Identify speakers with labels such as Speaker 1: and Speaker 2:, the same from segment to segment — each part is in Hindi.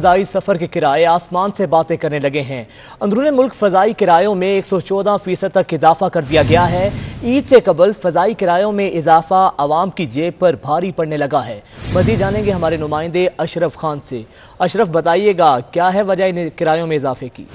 Speaker 1: फजाई सफर के किराए आसमान से बातें करने लगे हैं अंदरून मुल्क फजाई किरायों में एक सौ चौदह फीसद तक इजाफा कर दिया गया है ईद से कबल फजाई किरायों में इजाफा आवाम की जेब पर भारी पड़ने लगा है मजीद जानेंगे हमारे नुमाइंदे अशरफ खान से अशरफ बताइएगा क्या है वजह किरायों में इजाफे की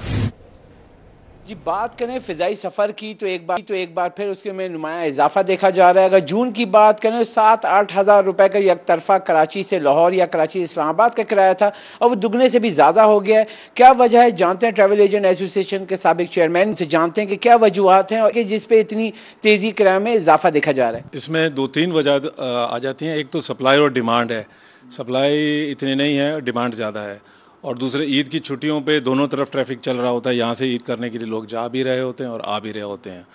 Speaker 2: जी बात करें फ़िज़ाई सफ़र की तो एक बार तो एक बार फिर उसके में नुमाया इजाफा देखा जा रहा है अगर जून की बात करें तो सात आठ हज़ार रुपये का एक तरफा कराची से लाहौर या कराची से इस्लामाबाद का किराया था और वो दुगने से भी ज़्यादा हो गया है क्या वजह है जानते हैं ट्रेवल एजेंट एसोसिएशन के सबक चेयरमैन से जानते हैं कि क्या वजूहत हैं और जिसपे इतनी तेज़ी किराया में इजाफा देखा जा रहा
Speaker 3: है इसमें दो तीन वजह आ जाती है एक तो सप्लाई और डिमांड है सप्लाई इतनी नहीं है डिमांड ज़्यादा है और दूसरे ईद की छुट्टियों पे दोनों तरफ ट्रैफिक चल रहा होता है यहाँ से ईद करने के लिए लोग जा भी रहे होते हैं और आ भी रहे होते हैं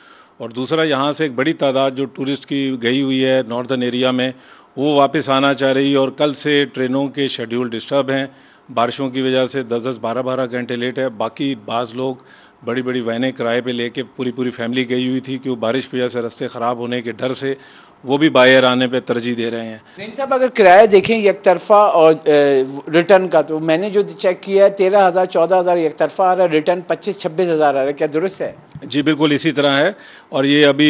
Speaker 3: और दूसरा यहाँ से एक बड़ी तादाद जो टूरिस्ट की गई हुई है नॉर्दर्न एरिया में वो वापस आना चाह रही है और कल से ट्रेनों के शेड्यूल डिस्टर्ब हैं बारिशों की वजह से दस दस बारह बारह घंटे लेट है बाकी बाज़ लोग बड़ी बड़ी वैनें किराए पे लेके पूरी पूरी फैमिली गई हुई थी कि वो बारिश की वजह से रास्ते ख़राब होने के डर से वो भी बायर आने पे तरजीह दे रहे हैं
Speaker 2: नईम साहब अगर किराया देखें एक तरफा और रिटर्न का तो मैंने जो चेक किया है तेरह हज़ार चौदह हज़ार एक तरफा आ रहा है रिटर्न पच्चीस छब्बीस हज़ार आ रहा है क्या दुरुस्त है जी
Speaker 3: बिल्कुल इसी तरह है और ये अभी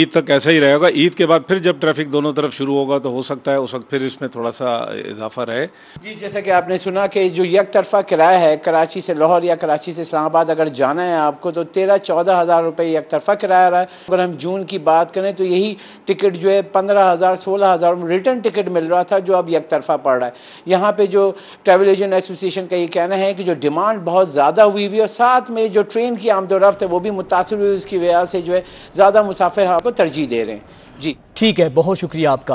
Speaker 3: ईद तक ऐसा ही रहेगा ईद के बाद फिर जब ट्रैफिक दोनों तरफ शुरू होगा तो हो सकता है उस वक्त फिर इसमें थोड़ा सा इजाफा रहे
Speaker 2: जी जैसा कि आपने सुना कि जो यक तरफा किराया है कराची से लाहौर या कराची से इस्लामाबाद अगर जाना है आपको तो तेरह चौदह हज़ार रुपये एक तरफा किराया रहा है अगर हम जून की बात करें तो यही टिकट जो है पंद्रह हज़ार सोलह हज़ार रिटर्न टिकट मिल रहा था जो अब एक तरफा पड़ रहा है यहाँ पर जो ट्रेवल एजेंट एसोसिएशन का ये कहना है कि जो डिमांड बहुत ज़्यादा हुई हुई है और साथ में जो ट्रेन की आमदोरफ्त है वो भी मुता मुतासर हुई
Speaker 1: उसकी वजह से जो है ज़्यादा मुसाफिर को तरजीह दे रहे हैं जी ठीक है बहुत शुक्रिया आपका